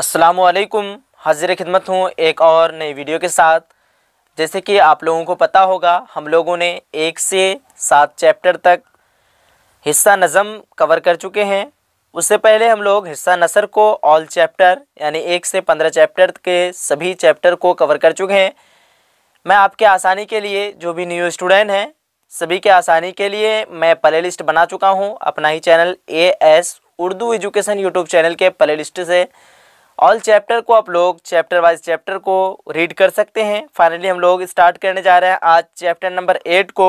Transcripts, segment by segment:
असलकुम हाजिर खिदमत हूँ एक और नई वीडियो के साथ जैसे कि आप लोगों को पता होगा हम लोगों ने एक से सात चैप्टर तक हिस्सा नज़म कवर कर चुके हैं उससे पहले हम लोग हिस्सा नसर को ऑल चैप्टर यानी एक से पंद्रह चैप्टर के सभी चैप्टर को कवर कर चुके हैं मैं आपके आसानी के लिए जो भी न्यू स्टूडेंट हैं सभी के आसानी के लिए मैं प्ले लिस्ट बना चुका हूँ अपना ही channel A S Urdu education YouTube channel के प्ले लिस्ट से ऑल चैप्टर को आप लोग चैप्टर वाइज चैप्टर को रीड कर सकते हैं फाइनली हम लोग स्टार्ट करने जा रहे हैं आज चैप्टर नंबर एट को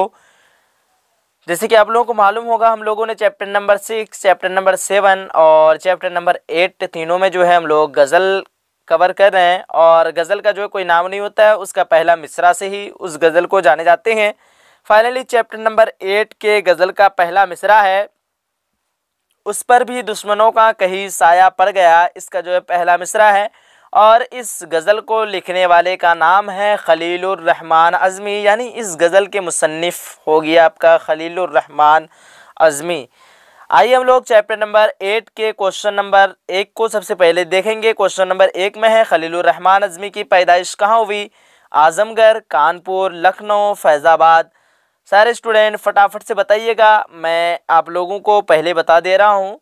जैसे कि आप लोगों को मालूम होगा हम लोगों ने chapter number six chapter number seven और चैप्टर नंबर एट तीनों में जो है हम लोग गज़ल कवर कर रहे हैं और गज़ल का जो है कोई नाम नहीं होता है उसका पहला मिसरा से ही उस गज़ल को जाने जाते हैं फाइनली चैप्टर नंबर एट के गज़ल का पहला मिसरा है उस पर भी दुश्मनों का कहीं साया पड़ गया इसका जो है पहला मिसरा है और इस गज़ल को लिखने वाले का नाम है खलीलुर्रहमान अज़मी यानी इस गज़ल के मुसनफ़ हो गया आपका ख़लीलरहमान अज़मी आइए हम लोग चैप्टर नंबर एट के क्वेश्चन नंबर एक को सबसे पहले देखेंगे क्वेश्चन नंबर एक में है खलीलुर्रहमान अज़मी की पैदाइश कहाँ हुई आज़मगढ़ कानपुर लखनऊ फैज़ाबाद सारे स्टूडेंट फटाफट से बताइएगा मैं आप लोगों को पहले बता दे रहा हूँ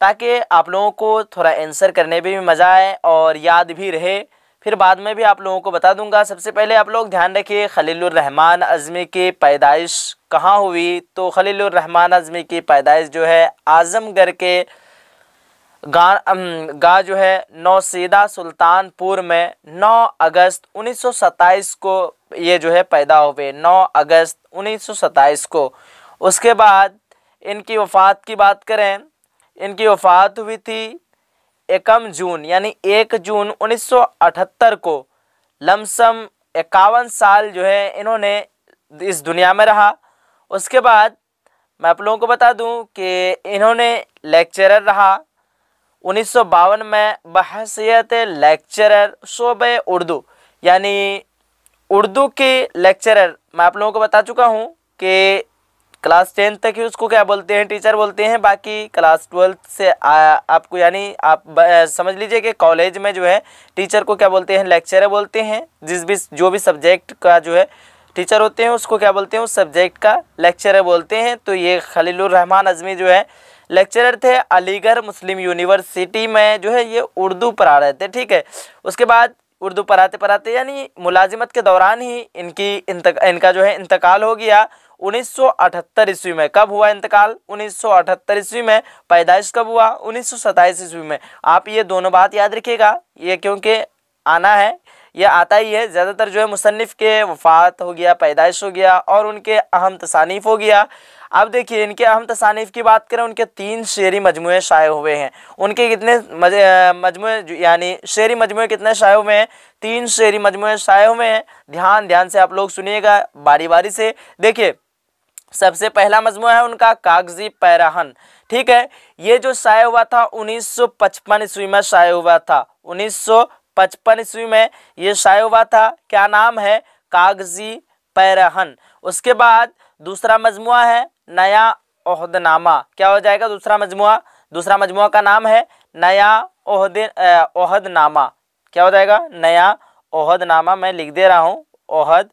ताकि आप लोगों को थोड़ा आंसर करने में भी मज़ा आए और याद भी रहे फिर बाद में भी आप लोगों को बता दूंगा सबसे पहले आप लोग ध्यान रखिए खलीलरहमान अज़मी की पैदाइश कहाँ हुई तो खलीलरहमान अज़मी की पैदाइश जो है आज़मगढ़ के गा, गा जो है नौशीदा सुल्तानपुर में 9 अगस्त 1927 को ये जो है पैदा हुए 9 अगस्त 1927 को उसके बाद इनकी वफ़ात की बात करें इनकी वफ़ात हुई थी एकम जून यानी एक जून 1978 को लमसम इक्यावन साल जो है इन्होंने इस दुनिया में रहा उसके बाद मैं आप लोगों को बता दूं कि इन्होंने लेक्चरर रहा उन्नीस में बहसीत लेक्चरर शोब उर्दू यानी उर्दू के लेक्चरर मैं आप लोगों को बता चुका हूँ कि क्लास टेंथ तक ही उसको क्या बोलते हैं टीचर बोलते हैं बाकी क्लास ट्वेल्थ से आ, आपको यानी आप समझ लीजिए कि कॉलेज में जो है टीचर को क्या बोलते हैं लेक्चरर बोलते हैं जिस भी जो भी सब्जेक्ट का जो है टीचर होते हैं उसको क्या बोलते हैं उस सब्जेक्ट का लेक्चरर बोलते हैं तो ये खलील रहमान अजमी जो है लेक्चरर थे अलीगढ़ मुस्लिम यूनिवर्सिटी में जो है ये उर्दू पढ़ा रहे थे ठीक है उसके बाद उर्दू पढ़ाते पढ़ाते यानी मुलाजिमत के दौरान ही इनकी इंतक, इनका जो है इंतकाल हो गया 1978 ईस्वी में कब हुआ इंतकाल 1978 ईस्वी में पैदाइश कब हुआ उन्नीस ईस्वी में आप ये दोनों बात याद रखिएगा ये क्योंकि आना है ये आता ही है ज़्यादातर जो है मुसनफ़ के वफ़ात हो गया पैदाइश हो गया और उनके अहम तसानीफ़ हो गया अब देखिए इनके अहम तसानीफ़ की बात करें उनके तीन शेरी मजमू शाये हुए हैं उनके कितने मजमू यानी शेरी मजमू कितने शाये हुए हैं तीन शेरी मजमू शाये हुए हैं ध्यान ध्यान से आप लोग सुनिएगा बारी बारी से देखिए सबसे पहला मजमू है उनका कागजी पैराहन ठीक है ये जो शाये हुआ था 1955 सौ ईस्वी में शाये हुआ था पचपन ईस्वी में ये शाय हुआ था क्या नाम है कागजी पैरहन उसके बाद दूसरा मजमुआ है नया अहदनामा क्या हो जाएगा दूसरा मजमुआ दूसरा मजमुआ का नाम है नया अहदनामा क्या हो जाएगा नया अहदनामा मैं लिख दे रहा हूँ अहद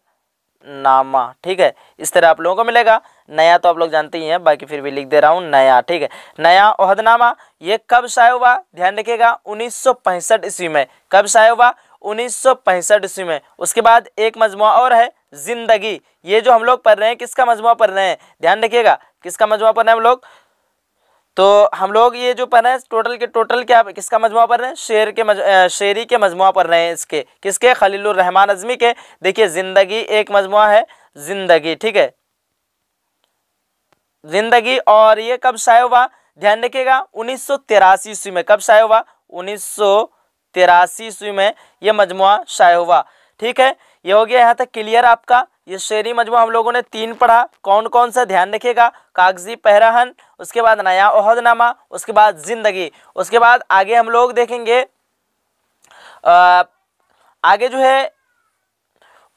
नामा ठीक है इस तरह आप लोगों को मिलेगा नया तो आप लोग जानते ही हैं बाकी फिर भी लिख दे रहा हूँ नया ठीक है नया ओहदनामा ये कब शाये हुआ ध्यान रखिएगा उन्नीस सौ पैंसठ ईस्वी में कब शाये हुआ उन्नीस सौ पैंसठ ईस्वी में उसके बाद एक मजमुआ और है ज़िंदगी ये जो हम लोग पढ़ रहे हैं किसका मजमु पढ़ रहे हैं ध्यान रखिएगा किसका मजमुआ पढ़ रहे हैं हम लोग तो हम लोग ये जो पढ़ रहे हैं टोटल के टोटल क्या किसका मजमु पढ़ रहे हैं शेर के मज, शेरी के मजमु पढ़ रहे हैं इसके किसके खलीलरहमान अजमी के देखिए ज़िंदगी एक मजमु है ज़िंदगी ठीक है ज़िंदगी और ये कब शाये हुआ ध्यान रखिएगा उन्नीस सौ तिरासी ईस्वी में कब शाये हुआ उन्नीस सौ तिरासी ईस्वी में ये मजमु शाय हुआ ठीक है ये हो गया यहाँ तक क्लियर आपका ये शेरी मजमू हम लोगों ने तीन पढ़ा कौन कौन सा ध्यान रखेगा कागजी पहराहन उसके बाद नया अहदनामा उसके बाद ज़िंदगी उसके बाद आगे हम लोग देखेंगे आगे जो है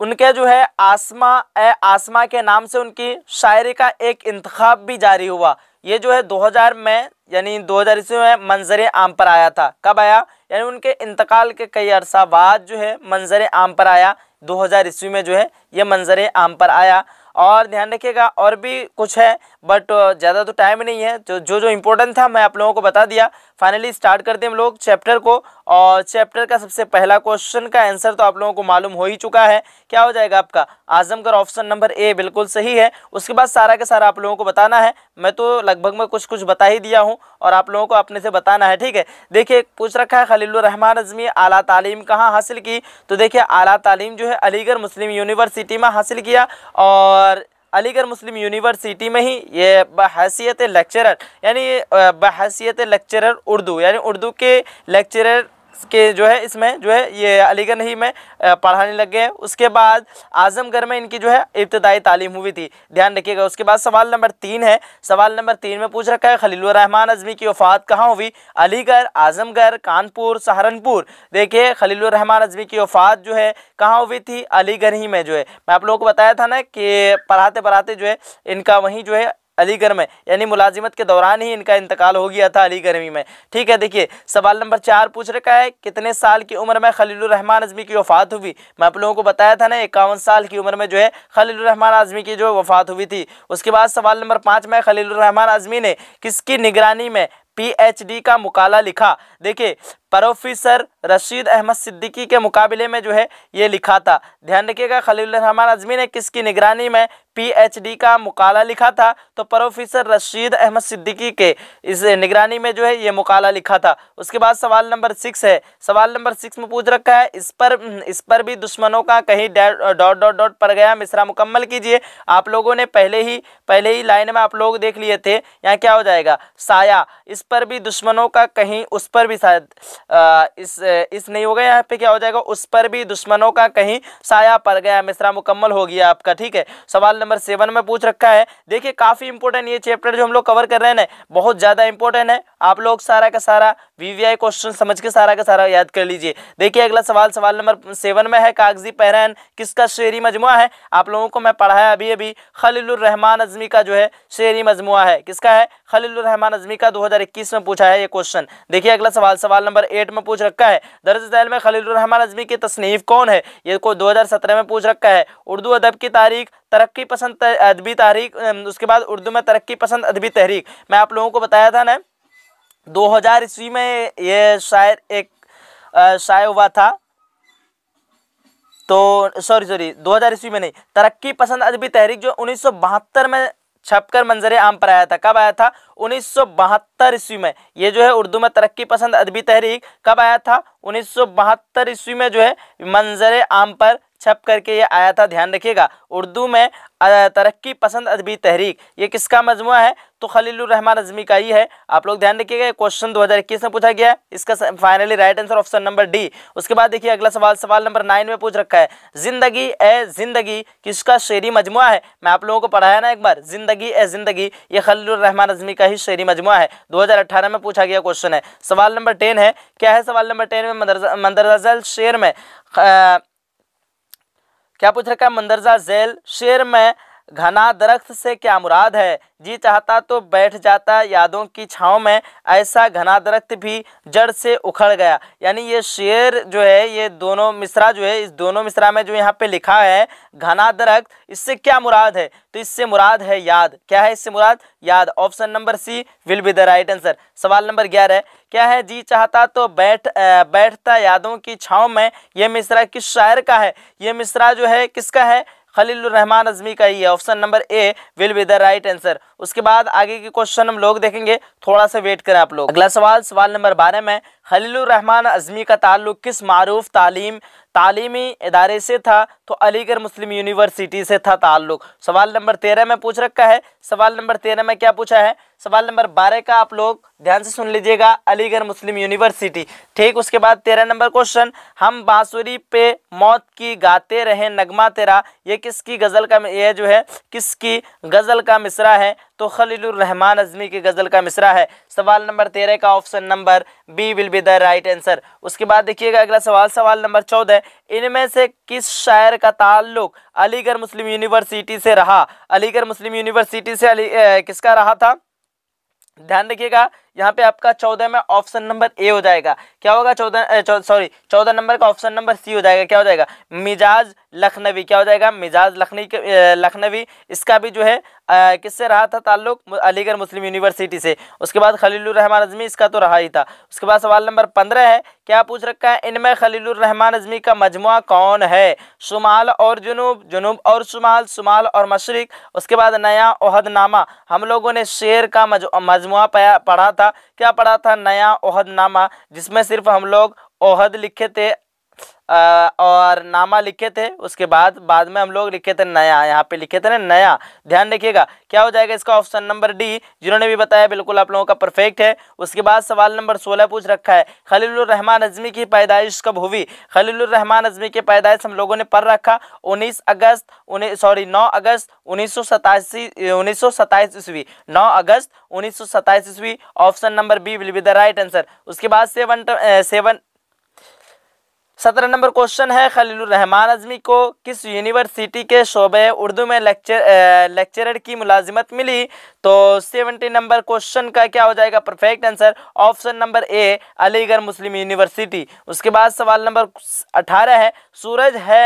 उनके जो है आसमा ए आसमा के नाम से उनकी शायरी का एक इंतखब भी जारी हुआ ये जो है 2000 में यानी हज़ार ईस्वी में मंजर आम पर आया था कब आया यानी उनके इंतकाल के कई अरसा बाद जो है मंजर आम पर आया दो हज़ार ईस्वी में जो है ये मंजर आम पर आया और ध्यान रखिएगा और भी कुछ है बट ज़्यादा तो टाइम नहीं है तो जो जो जो इम्पोर्टेंट था मैं आप लोगों को बता दिया फाइनली स्टार्ट करते हैं हम लोग चैप्टर को और चैप्टर का सबसे पहला क्वेश्चन का आंसर तो आप लोगों को मालूम हो ही चुका है क्या हो जाएगा आपका आजमगढ़ ऑप्शन नंबर ए बिल्कुल सही है उसके बाद सारा का सारा आप लोगों को बताना है मैं तो लगभग मैं कुछ कुछ बता ही दिया हूँ और आप लोगों को अपने से बताना है ठीक है देखिए पूछ रखा है खलीलरहमान अजमी आला तालीम कहाँ हासिल की तो देखिए आला तालीम जो है अलीगढ़ मुस्लिम यूनिवर्सिटी में हासिल किया और और अलीगढ़ मुस्लिम यूनिवर्सिटी में ही ये बहसीत लेक्चरर यानी बहसीत लेक्चरर उर्दू यानी उर्दू के लेक्चरर के जो है इसमें जो है ये अलीगढ़ ही में पढ़ाने लग गए उसके बाद आजमगढ़ में इनकी जो है इब्तदाई तालीम हुई थी ध्यान रखिएगा उसके बाद सवाल नंबर तीन है सवाल नंबर तीन में पूछ रखा है रहमान अजमी की वफ़ात कहाँ हुई अलीगढ़ आजमगढ़ कानपुर सहारनपुर देखिए खलील रहमान अजमी की वफ़ात जो है कहाँ हुई थी अलीगढ़ ही में जो है मैं आप लोगों को बताया था ना कि पढ़ाते पढ़ाते जो है इनका वहीं जो है अलीगढ़ में यानी मुलाजिमत के दौरान ही इनका इंतकाल हो गया था अलीगढ़ में ठीक है देखिए सवाल नंबर चार पूछ रखा है कितने साल की उम्र में खलीलरहमान आजमी की वफ़ात हुई मैं आप लोगों को बताया था ना इक्यावन साल की उम्र में जो है खलीलरहमान आजमी की जो वफ़ात हुई थी उसके बाद सवाल नंबर पाँच में खलीलरहमान आजमी ने किसकी निगरानी में पी का मुकाला लिखा देखिए प्रोफेसर रशीद अहमद सिद्दीकी के मुकाबले में जो है ये लिखा था ध्यान रखिएगा खलील रहमान अजमी ने किसकी निगरानी में पीएचडी का मुकाला लिखा था तो प्रोफेसर रशीद अहमद सिद्दीकी के इस निगरानी में जो है ये मुकाला लिखा था उसके बाद सवाल नंबर सिक्स है सवाल नंबर सिक्स में पूछ रखा है इस पर इस पर भी दुश्मनों का कहीं डॉट डॉट डॉट पड़ गया मिसरा मुकम्मल कीजिए आप लोगों ने पहले ही पहले ही लाइन में आप लोग देख लिए थे यहाँ क्या हो जाएगा साया इस पर भी दुश्मनों का कहीं उस पर भी शायद इस इस नहीं गया यहाँ पे क्या हो जाएगा उस पर भी दुश्मनों का कहीं साया पड़ गया मिश्रा मुकम्मल हो गया आपका ठीक है सवाल नंबर सेवन में पूछ रखा है देखिए काफ़ी इंपॉर्टेंट ये चैप्टर जो हम लोग कवर कर रहे हैं बहुत ज़्यादा इंपॉर्टेंट है आप लोग सारा का सारा वीवीआई क्वेश्चन समझ के सारा का सारा याद कर लीजिए देखिए अगला सवाल सवाल नंबर सेवन में है कागजी पहरान किसका शेरी मजमुआ है आप लोगों को मैं पढ़ाया अभी अभी खलीलरहमान अजमी का जो है शेरी मजमुआ है किसका है खलीलरहमान अजमी का दो में पूछा है ये क्वेश्चन देखिए अगला सवाल सवाल नंबर एट में पूछ रखा है दर्ज दैल में खलीलरहमान अजमी की तसनीफ़ कौन है ये को दो में पूछ रखा है उर्दू अदब की तारीख तरक्की पसंद अदबी तारीख उसके बाद उर्दू में तरक्की पसंद अदबी तहरीक मैं आप लोगों को बताया था ना 2000 ईस्वी में ये शायर एक शायर हुआ था तो सॉरी सॉरी 2000 ईस्वी में नहीं तरक्की पसंद अदबी तहरीक जो बहत्तर में छपकर मंजर आम पर आया था कब आया था बहत्तर ईस्वी में ये जो है उर्दू में तरक्की पसंद अदबी तहरीक कब आया था बहत्तर ईस्वी में जो है मंजर आम पर छप करके ये आया था ध्यान रखिएगा उर्दू में तरक्की पसंद अदबी तहरीक ये किसका मजमु है तो खलीलरहमान अजमी का ही है आप लोग ध्यान रखिएगा क्वेश्चन 2021 में पूछा गया है इसका finally right answer option number D उसके बाद देखिए अगला सवाल सवाल नंबर नाइन में पूछ रखा है जिंदगी ए जिंदगी किसका शेरी मजमु है मैं आप लोगों को पढ़ाया ना एक बार जिंदगी ए जिंदगी ये खलीलरहमान अजमी का ही शेरी मजमु है दो में पूछा गया क्वेश्चन है सवाल नंबर टेन है क्या है सवाल नंबर टेन में मंदरजल शेर में क्या पूछ रखा है मंदरजा जेल शेर में घना दरख्त से क्या मुराद है जी चाहता तो बैठ जाता यादों की छाँव में ऐसा घना दरख्त भी जड़ से उखड़ गया यानी ये शेर जो है ये दोनों मिसरा जो है इस दोनों मिसरा में जो यहाँ पे लिखा है घना दरख्त इससे क्या मुराद है तो इससे मुराद है याद क्या है इससे मुराद याद option number C will be the right answer सवाल नंबर ग्यारह क्या है जी चाहता तो बैठ बैठता यादों की छाँव में ये मिसरा किस शायर का है ये मिसरा जो है किसका है खलील रहमान अजमी का ही है option number A will be the right answer उसके बाद आगे के क्वेश्चन हम लोग देखेंगे थोड़ा सा वेट करें आप लोग अगला सवाल सवाल नंबर बारह में खलीलरहमान अज़मी का ताल्लुक किस मरूफ तालीम तालीमी इदारे से था तो अलीगढ़ मुस्लिम यूनिवर्सिटी से था ताल्लुक सवाल नंबर तेरह में पूछ रखा है सवाल नंबर तेरह में क्या पूछा है सवाल नंबर बारह का आप लोग ध्यान से सुन लीजिएगा अलीगढ़ मुस्लिम यूनिवर्सिटी ठीक उसके बाद तेरह नंबर क्वेश्चन हम बाँसुरी पे मौत की गाते रहे नगमा तेरा ये किसकी गज़ल का यह जो है किसकी गज़ल का मिसरा है तो रहमान अजमी की गज़ल का मिसरा है सवाल नंबर तेरह का option number B will be the right answer उसके बाद देखिएगा अगला सवाल सवाल नंबर चौदह इनमें से किस शायर का ताल्लुक अलीगढ़ मुस्लिम यूनिवर्सिटी से रहा अलीगढ़ मुस्लिम यूनिवर्सिटी से अली किसका रहा था ध्यान रखिएगा यहाँ पे आपका चौदह में ऑप्शन नंबर ए हो जाएगा क्या होगा चौदह सॉरी चौदह नंबर का ऑप्शन नंबर सी हो जाएगा क्या हो जाएगा मिजाज लखनवी क्या हो जाएगा मिजाज लखनवी लखनवी इसका भी जो है किससे रहा था ताल्लुक अलीगढ़ मुस्लिम यूनिवर्सिटी से उसके बाद खलीलुररहमान अजमी इसका तो रहा ही था उसके बाद सवाल नंबर पंद्रह है क्या पूछ रखा है इनमें खलीलुररहमान अजमी का मजमु कौन है शुमाल और जुनूब जुनूब और शुमाल शुमाल और मशरक उसके बाद नया ओहदनामा हम लोगों ने शेर का मजमु पढ़ा था क्या पढ़ा था नया ओहदनामा जिसमें सिर्फ हम लोग ओहद लिखे थे और नामा लिखे थे उसके बाद बाद में हम लोग लिखे थे नया यहाँ पे लिखे थे ना नया ध्यान रखिएगा क्या हो जाएगा इसका ऑप्शन नंबर डी जिन्होंने भी बताया बिल्कुल आप लोगों का परफेक्ट है उसके बाद सवाल नंबर सोलह पूछ रखा है खलीलरहमान अजमी की पैदाइश कब हुई खलीलरहमान अजमी की पैदाइश हम लोगों ने पढ़ रखा उन्नीस अगस्त उन्नीस सॉरी नौ अगस्त उन्नीस सौ उन्नीस सौ सताईस ईस्वी नौ अगस्त उन्नीस सौ सताईस ईस्वी option number B will be the right answer उसके बाद सेवन सेवन सत्रह नंबर क्वेश्चन है खलील रहमान अजमी को किस यूनिवर्सिटी के शोबे उर्दू में लेक्चर लेक्चरर की मुलाजिमत मिली तो सेवेंटी नंबर क्वेश्चन का क्या हो जाएगा perfect answer option number A Aligarh Muslim University उसके बाद सवाल नंबर अठारह है सूरज है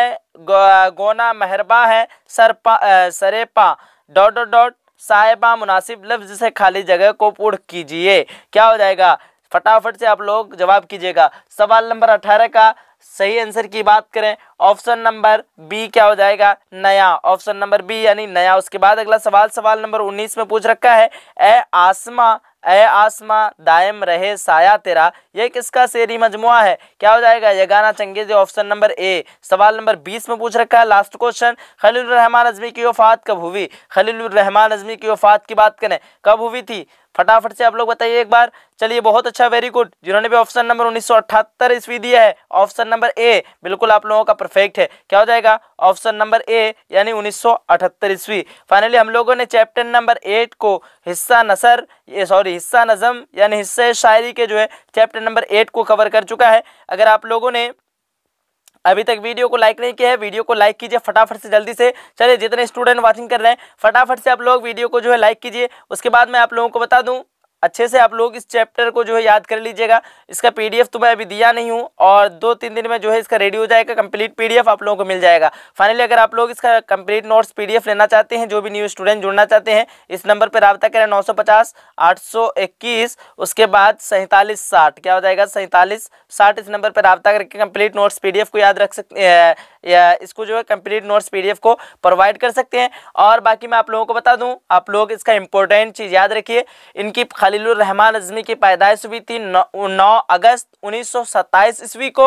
गोना मेहरबा है सरपा सरेपा डॉट डॉट डॉट साहिबा मुनासिब लफ्ज से खाली जगह को पूर्ण कीजिए क्या हो जाएगा फटाफट से आप लोग जवाब कीजिएगा सवाल नंबर अठारह का सही आंसर की बात करें ऑप्शन नंबर बी क्या हो जाएगा नया ऑप्शन नंबर बी यानी नया उसके बाद अगला सवाल सवाल नंबर उन्नीस में पूछ रखा है ए आसमा ए आसमा दायम रहे साया तेरा यह किसका शेरी मजमुआ है क्या हो जाएगा चंगे चंगेज ऑप्शन नंबर ए सवाल नंबर बीस में पूछ रखा है लास्ट क्वेश्चन खलील रहमान अजमी की वफात कब हुई खलील रहमान अजमी की वफात की बात करें कब हुई थी फटाफट से आप लोग बताइए एक बार चलिए बहुत अच्छा वेरी गुड जिन्होंने भी ऑप्शन नंबर उन्नीस सौ अठहत्तर ईस्वी दिया है ऑप्शन नंबर ए बिल्कुल आप लोगों का परफेक्ट है क्या हो जाएगा ऑप्शन नंबर ए यानी उन्नीस सौ अठहत्तर ईस्वी फाइनली हम लोगों ने चैप्टर नंबर एट को हिस्सा नसर ये सॉरी हिस्सा नज़म यानी हिस्से शायरी के जो है चैप्टर नंबर एट को कवर कर चुका है अगर आप लोगों ने अभी तक वीडियो को लाइक नहीं किया है वीडियो को लाइक कीजिए फटाफट से जल्दी से चलिए जितने स्टूडेंट वॉचिंग कर रहे हैं फटाफट से आप लोग वीडियो को जो है लाइक कीजिए उसके बाद मैं आप लोगों को बता दूँ अच्छे से आप लोग इस चैप्टर को जो है याद कर लीजिएगा इसका पीडीएफ तो मैं अभी दिया नहीं हूँ और दो तीन दिन में जो है इसका रेडी हो जाएगा कंप्लीट पीडीएफ आप लोगों को मिल जाएगा फाइनली अगर आप लोग इसका कंप्लीट नोट्स पीडीएफ लेना चाहते हैं जो भी न्यू स्टूडेंट जुड़ना चाहते हैं इस नंबर पर रबता करें नौ सौ उसके बाद सैंतालीस साठ क्या हो जाएगा सैंतालीस साठ इस नंबर पर रबता करके कंप्लीट नोट्स पी को याद रख सकते या इसको जो है कंप्लीट नोट्स पी को प्रोवाइड कर सकते हैं और बाकी मैं आप लोगों को बता दूँ आप लोग इसका इंपॉर्टेंट चीज़ याद रखिए इनकी खाली खलीलुररहमान अजमी की पैदाइश हुई थी नौ अगस्त उन्नीस सौ सत्ताईस ईस्वी को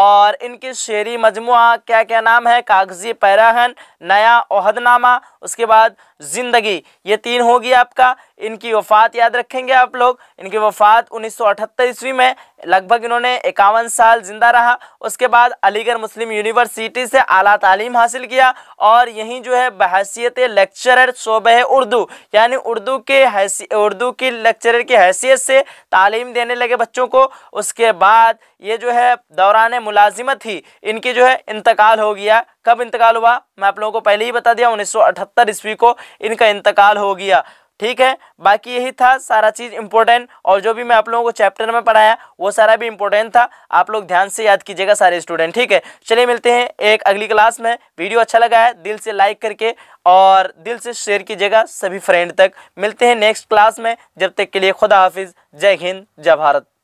और इनकी शेरी मजमु क्या क्या नाम है कागजी पैराहन नया अहदनामा उसके बाद ज़िंदगी ये तीन होगी आपका इनकी वफ़ात याद रखेंगे आप लोग इनकी वफ़ात उन्नीस सौ अठहत्तर ईस्वी में लगभग इन्होंने इक्यावन साल ज़िंदा रहा उसके बाद अलीगढ़ मुस्लिम यूनिवर्सिटी से आला तालीम हासिल किया और यहीं जो है बहसीत लेक्चरर शोब उर्दू यानी उर्दू के उर्दू की लेक्चरर की हैसियत से तालीम देने लगे बच्चों को उसके बाद ये जो है दौरान मुलाजिमत ही इनकी जो है इंतकाल हो गया कब इंतकाल हुआ मैं आप लोगों को पहले ही बता दिया उन्नीस सौ ईस्वी को इनका इंतकाल हो गया ठीक है बाकी यही था सारा चीज़ इंपॉर्टेंट और जो भी मैं आप लोगों को चैप्टर में पढ़ाया वो सारा भी इम्पोर्टेंट था आप लोग ध्यान से याद कीजिएगा सारे स्टूडेंट ठीक है चलिए मिलते हैं एक अगली क्लास में वीडियो अच्छा लगा है दिल से लाइक करके और दिल से शेयर कीजिएगा सभी फ्रेंड तक मिलते हैं नेक्स्ट क्लास में जब तक के लिए खुदा हाफिज़ जय हिंद जय भारत